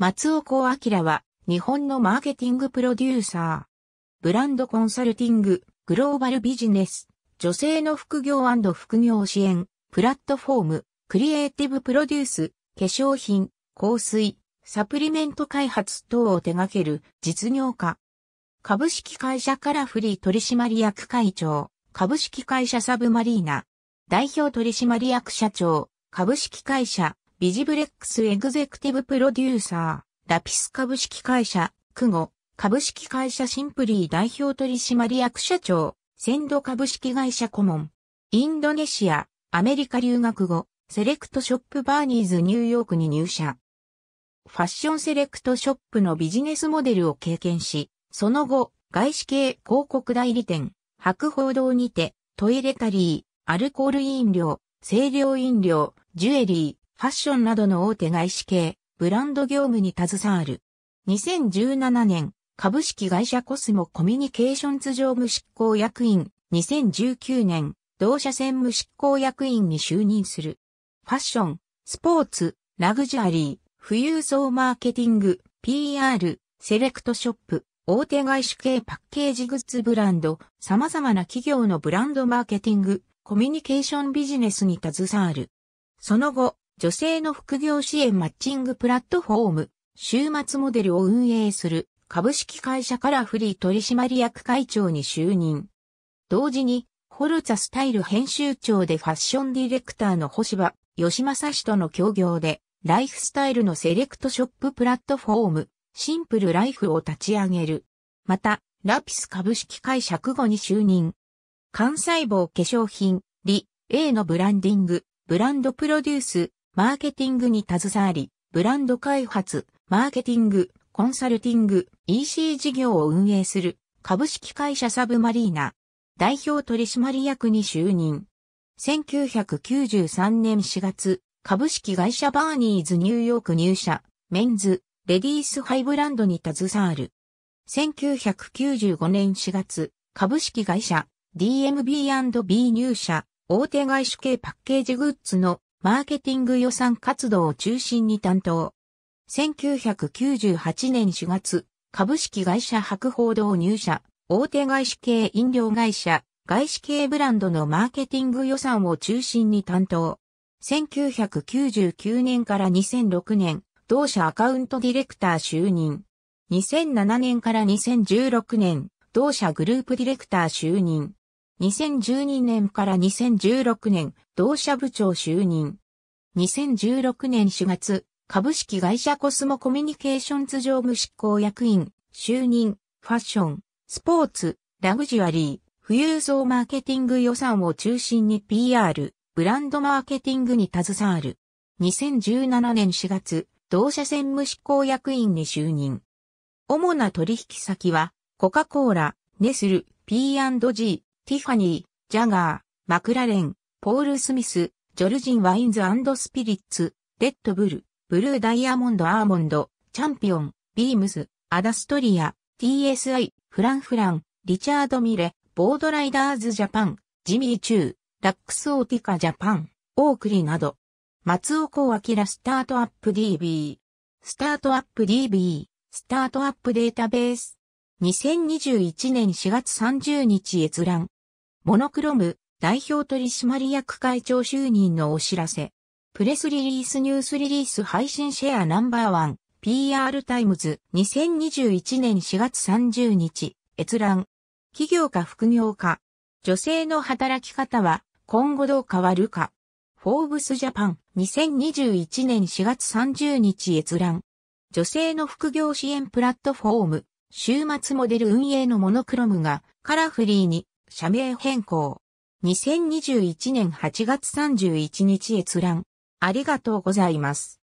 松尾幸明は、日本のマーケティングプロデューサー。ブランドコンサルティング、グローバルビジネス、女性の副業副業支援、プラットフォーム、クリエイティブプロデュース、化粧品、香水、サプリメント開発等を手掛ける実業家。株式会社カラフリー取締役会長、株式会社サブマリーナ、代表取締役社長、株式会社ビジブレックスエグゼクティブプロデューサー、ラピス株式会社、久ゴ、株式会社シンプリー代表取締役社長、センド株式会社顧問、インドネシア、アメリカ留学後、セレクトショップバーニーズニューヨークに入社。ファッションセレクトショップのビジネスモデルを経験し、その後、外資系広告代理店、博報堂にて、トイレタリー、アルコール飲料、清涼飲料、ジュエリー、ファッションなどの大手外資系、ブランド業務に携わる。2017年、株式会社コスモコミュニケーションズ常務執行役員、2019年、同社専務執行役員に就任する。ファッション、スポーツ、ラグジュアリー、富裕層マーケティング、PR、セレクトショップ、大手外資系パッケージグッズブランド、様々な企業のブランドマーケティング、コミュニケーションビジネスに携わる。その後、女性の副業支援マッチングプラットフォーム、週末モデルを運営する株式会社からフリー取締役会長に就任。同時に、ホルツァスタイル編集長でファッションディレクターの星場、吉正氏との協業で、ライフスタイルのセレクトショッププラットフォーム、シンプルライフを立ち上げる。また、ラピス株式会社後に就任。幹細胞化粧品、リ、A のブランディング、ブランドプロデュース、マーケティングに携わり、ブランド開発、マーケティング、コンサルティング、EC 事業を運営する株式会社サブマリーナ、代表取締役に就任。1993年4月、株式会社バーニーズニューヨーク入社、メンズ、レディースハイブランドに携わる。1995年4月、株式会社 DMB&B 入社、大手外資系パッケージグッズのマーケティング予算活動を中心に担当。1998年4月、株式会社博報堂入社、大手外資系飲料会社、外資系ブランドのマーケティング予算を中心に担当。1999年から2006年、同社アカウントディレクター就任。2007年から2016年、同社グループディレクター就任。2012年から2016年、同社部長就任。2016年4月、株式会社コスモコミュニケーションズ常務執行役員、就任、ファッション、スポーツ、ラグジュアリー、富裕層マーケティング予算を中心に PR、ブランドマーケティングに携わる。2017年4月、同社専務執行役員に就任。主な取引先は、コカ・コーラ、ネスル、P&G、ティファニー、ジャガー、マクラレン、ポール・スミス、ジョルジン・ワインズスピリッツ、レッドブル、ブルーダイヤモンド・アーモンド、チャンピオン、ビームズ、アダストリア、TSI、フランフラン、リチャード・ミレ、ボードライダーズ・ジャパン、ジミー・チュー、ラックス・オーティカ・ジャパン、オークリなど、松尾幸明スタートアップ DB、スタートアップ DB、スタートアップデータベース、2021年4月30日閲覧。モノクロム代表取締役会長就任のお知らせ。プレスリリースニュースリリース配信シェアナンバーワン PR タイムズ2021年4月30日閲覧。企業か副業か。女性の働き方は今後どう変わるか。フォーブスジャパン2021年4月30日閲覧。女性の副業支援プラットフォーム、週末モデル運営のモノクロムがカラフリーに社名変更。2021年8月31日閲覧。ありがとうございます。